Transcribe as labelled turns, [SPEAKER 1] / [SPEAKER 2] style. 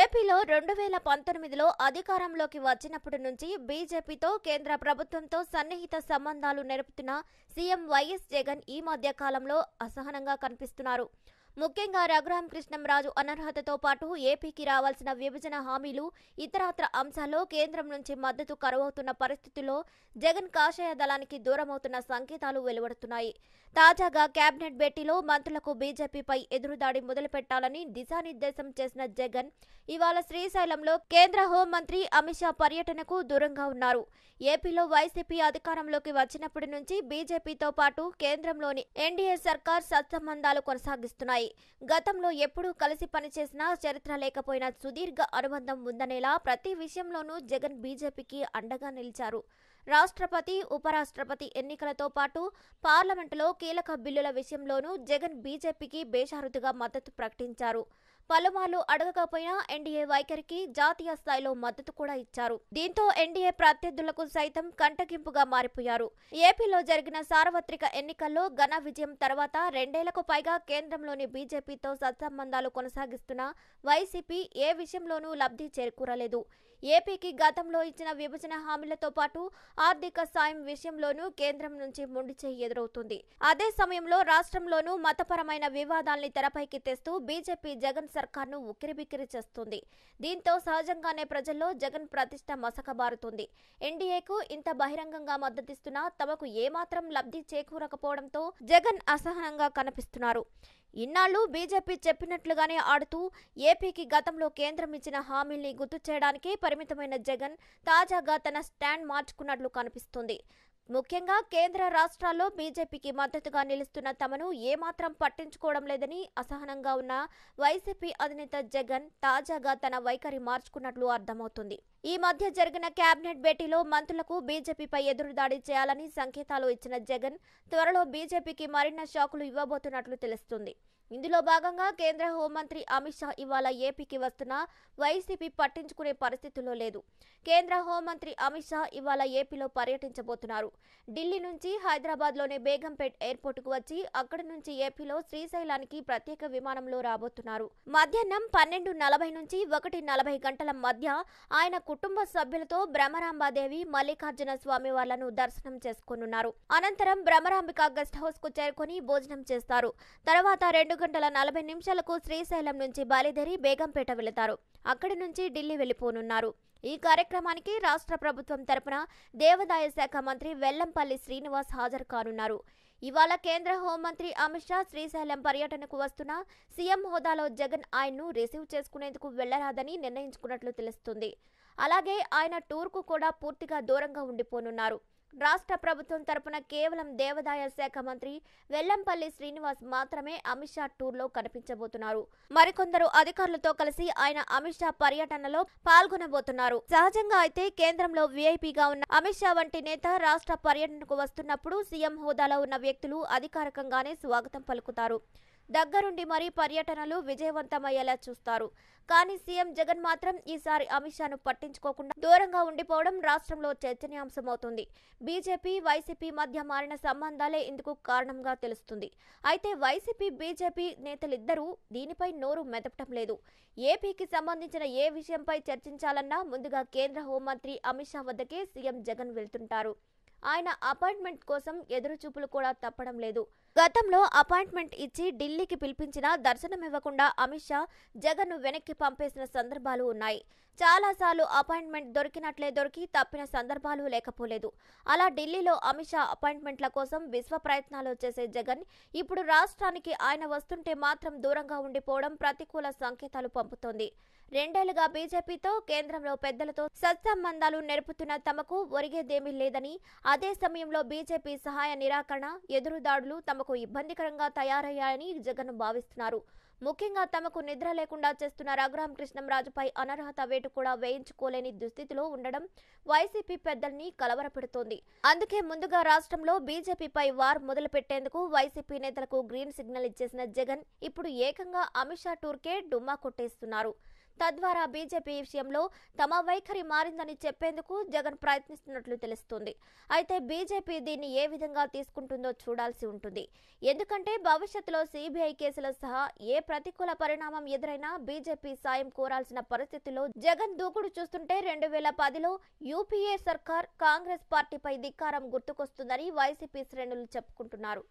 [SPEAKER 1] ఏపీలో రెండు వేల పంతొమ్మిదిలో అధికారంలోకి వచ్చినప్పటి నుంచి బీజేపీతో కేంద్ర ప్రభుత్వంతో సన్నిహిత సంబంధాలు నెరుపుతున్న సీఎం వైఎస్ జగన్ ఈ మధ్య కాలంలో అసహనంగా కనిపిస్తున్నారు ముఖ్యంగా రాజు అనర్హతతో పాటు ఏపీకి రావాల్సిన విభజన హామీలు ఇతరత్ర అంశాల్లో కేంద్రం నుంచి మద్దతు కరువవుతున్న పరిస్థితుల్లో జగన్ కాషాయ దళానికి దూరమవుతున్న సంకేతాలు వెలువడుతున్నాయి తాజాగా కేబినెట్ భేటీలో మంత్రులకు బీజేపీపై ఎదురుదాడి మొదలుపెట్టాలని దిశానిర్దేశం చేసిన జగన్ ఇవాళ శ్రీశైలంలో కేంద్ర హోంమంత్రి అమిత్ షా పర్యటనకు దూరంగా ఉన్నారు ఏపీలో వైసీపీ అధికారంలోకి వచ్చినప్పటి నుంచి బీజేపీతో పాటు కేంద్రంలోని ఎన్డీఏ సర్కార్ సత్సంబంధాలు కొనసాగిస్తున్నాయి ఉన్నాయి గతంలో ఎప్పుడూ కలిసి పనిచేసినా చరిత్ర లేకపోయినా సుదీర్ఘ అనుబంధం ఉందనేలా ప్రతి విషయంలోనూ జగన్ బీజేపీకి అండగా నిలిచారు రాష్ట్రపతి ఉపరాష్ట్రపతి ఎన్నికలతో పాటు పార్లమెంటులో కీలక బిల్లుల విషయంలోనూ జగన్ బీజేపీకి బేషారుతుగా మద్దతు ప్రకటించారు పలుమార్లు అడగకపోయినా ఎన్డీఏ వైఖరికి జాతీయ స్థాయిలో మద్దతు కూడా ఇచ్చారు దీంతో ఎన్డీఏ ప్రత్యర్థులకు సైతం కంటగింపుగా మారిపోయారు ఏపీలో జరిగిన సార్వత్రిక ఎన్నికల్లో ఘన విజయం తర్వాత రెండేళ్లకు పైగా కేంద్రంలోని బీజేపీతో సత్సంబంధాలు కొనసాగిస్తున్న వైసీపీ ఏ విషయంలోనూ లబ్ధి చేకూరలేదు ఏపీకి గతంలో ఇచ్చిన విభజన హామీలతో పాటు ఆర్థిక సాయం విషయంలోనూ కేంద్రం నుంచి ముండిచేయి ఎదురవుతుంది అదే సమయంలో రాష్ట్రంలోనూ మతపరమైన వివాదాల్ని తెరపైకి తెస్తూ బీజేపీ జగన్ సర్కార్ను ఉక్కిరిబిక్కిరి చేస్తుంది దీంతో సహజంగానే ప్రజల్లో జగన్ ప్రతిష్ట మసకబారుతుంది ఎన్డీఏకు ఇంత బహిరంగంగా మద్దతిస్తున్నా తమకు ఏమాత్రం లబ్ధి చేకూరకపోవడంతో జగన్ అసహనంగా కనిపిస్తున్నారు ఇన్నాళ్లు బీజేపీ చెప్పినట్లుగానే ఆడుతూ ఏపీకి గతంలో కేంద్రం ఇచ్చిన హామీల్ని గుర్తు చేయడానికి పరిమితమైన జగన్ తాజాగా తన స్టాండ్ మార్చుకున్నట్లు కనిపిస్తుంది ముఖ్యంగా కేంద్ర రాష్ట్రాల్లో బీజేపీకి మద్దతుగా నిలుస్తున్న తమను ఏమాత్రం పట్టించుకోవడం లేదని అసహనంగా ఉన్న వైసీపీ అధినేత జగన్ తాజాగా తన వైఖరి మార్చుకున్నట్లు అర్థమవుతుంది ఈ మధ్య జరిగిన కేబినెట్ భేటీలో మంత్రులకు బీజేపీపై ఎదురుదాడి చేయాలని సంకేతాలు ఇచ్చిన జగన్ త్వరలో బీజేపీకి మరిన్న షాకులు ఇవ్వబోతున్నట్లు తెలుస్తుంది ఇందులో భాగంగా కేంద్ర హోంమంత్రి అమిత్ షా ఇవాళ ఏపీకి వస్తున్నా వైసీపీ పట్టించుకునే పరిస్థితుల్లో లేదు కేంద్ర హోంమంత్రి అమిత్ షా ఇవాళ ఏపీలో పర్యటించబోతున్నారు ఢిల్లీ నుంచి హైదరాబాద్లోని బేగంపేట్ ఎయిర్పోర్టుకు వచ్చి అక్కడి నుంచి ఏపీలో శ్రీశైలానికి ప్రత్యేక విమానంలో రాబోతున్నారు మధ్యాహ్నం పన్నెండు నలభై నుంచి ఒకటి నలభై గంటల మధ్య ఆయన కుటుంబ సభ్యులతో భ్రమరాంబాదేవి మల్లికార్జున స్వామి వాళ్లను దర్శనం చేసుకోనున్నారు అనంతరం భ్రమరాంబిక గెస్ట్ హౌస్ కు చేరుకుని భోజనం చేస్తారు తర్వాత రెండు గంటల నలభై నిమిషాలకు శ్రీశైలం నుంచి బయలుదేరి బేగంపేట వెళతారు అక్కడి నుంచి ఢిల్లీ వెళ్ళిపోనున్నారు ఈ కార్యక్రమానికి రాష్ట్ర ప్రభుత్వం తరపున దేవాదాయ శాఖ మంత్రి వెల్లంపల్లి శ్రీనివాస్ హాజరు కానున్నారు ఇవాళ కేంద్ర హోంమంత్రి అమిత్ షా శ్రీశైలం పర్యటనకు వస్తున్న సీఎం హోదాలో జగన్ ఆయన్ను రిసీవ్ చేసుకునేందుకు వెళ్లరాదని నిర్ణయించుకున్నట్లు తెలుస్తుంది అలాగే ఆయన టూర్కు కూడా పూర్తిగా దూరంగా ఉండిపోనున్నారు రాష్ట్ర ప్రభుత్వం తరపున కేవలం దేవాదాయ శాఖ మంత్రి వెల్లంపల్లి శ్రీనివాస్ మాత్రమే అమిత్ షా టూర్లో కనిపించబోతున్నారు మరికొందరు అధికారులతో కలిసి ఆయన అమిత్ షా పర్యటనలో పాల్గొనబోతున్నారు సహజంగా అయితే కేంద్రంలో వీఐపీగా ఉన్న అమిత్ షా వంటి నేత రాష్ట్ర పర్యటనకు వస్తున్నప్పుడు సీఎం హోదాలో ఉన్న వ్యక్తులు అధికారికంగానే స్వాగతం పలుకుతారు దగ్గరుండి మరీ పర్యటనలు విజయవంతమయ్యేలా చూస్తారు కానీ సీఎం జగన్ మాత్రం ఈసారి అమిత్ షాను పట్టించుకోకుండా దూరంగా ఉండిపోవడం రాష్ట్రంలో చర్చనీయాంశమవుతుంది బీజేపీ వైసీపీ మధ్య మారిన సంబంధాలే ఇందుకు కారణంగా తెలుస్తుంది అయితే వైసీపీ బీజేపీ నేతలిద్దరూ దీనిపై నోరు మెదపటం లేదు ఏపీకి సంబంధించిన ఏ విషయంపై చర్చించాలన్నా ముందుగా కేంద్ర హోంమంత్రి అమిత్ షా వద్దకే సీఎం జగన్ వెళ్తుంటారు ఆయన అపాయింట్మెంట్ కోసం ఎదురుచూపులు కూడా తప్పడం లేదు గతంలో అపాయింట్మెంట్ ఇచ్చి ఢిల్లీకి పిలిపించినా దర్శనమివ్వకుండా అమిత్ షా జగన్ను వెనక్కి పంపేసిన సందర్భాలు ఉన్నాయి చాలాసార్లు అపాయింట్మెంట్ దొరికినట్లే దొరికి తప్పిన సందర్భాలు లేకపోలేదు అలా ఢిల్లీలో అమిత్ షా అపాయింట్మెంట్ల కోసం విశ్వ ప్రయత్నాలు చేసే జగన్ ఇప్పుడు రాష్ట్రానికి ఆయన వస్తుంటే మాత్రం దూరంగా ఉండిపోవడం ప్రతికూల సంకేతాలు పంపుతోంది రెండేళ్లుగా బీజేపీతో కేంద్రంలో పెద్దలతో సత్సంబంధాలు నెరుపుతున్న తమకు ఒరిగేదేమీ లేదని అదే సమయంలో బీజేపీ సహాయ నిరాకరణ ఎదురుదాడులు తమకు ఇబ్బందికరంగా తయారయ్యాయని జగన్ భావిస్తున్నారు ముఖ్యంగా తమకు నిద్ర లేకుండా చేస్తున్న రఘురాం కృష్ణంరాజుపై అనర్హత వేటు కూడా వేయించుకోలేని దుస్థితిలో ఉండడం వైసీపీ పెద్దల్ని కలవరపెడుతోంది అందుకే ముందుగా రాష్ట్రంలో బీజేపీపై వార్ మొదలుపెట్టేందుకు వైసీపీ నేతలకు గ్రీన్ సిగ్నల్ ఇచ్చేసిన జగన్ ఇప్పుడు ఏకంగా అమిత్ షా టూర్కే డుమ్మా కొట్టేస్తున్నారు తద్వారా బీజేపీ విషయంలో తమ వైఖరి మారిందని చెప్పేందుకు జగన్ ప్రయత్నిస్తున్నట్లు తెలుస్తోంది అయితే బీజేపీ దీన్ని ఏ విధంగా తీసుకుంటుందో చూడాల్సి ఉంటుంది ఎందుకంటే భవిష్యత్తులో సిబిఐ కేసుల సహా ఏ ప్రతికూల పరిణామం ఎదురైనా బీజేపీ సాయం కోరాల్సిన పరిస్థితిలో జగన్ దూకుడు చూస్తుంటే రెండు వేల పదిలో యూపీఏ సర్కార్ కాంగ్రెస్ పార్టీపై ధిక్కారం గుర్తుకొస్తుందని వైసీపీ శ్రేణులు చెప్పుకుంటున్నారు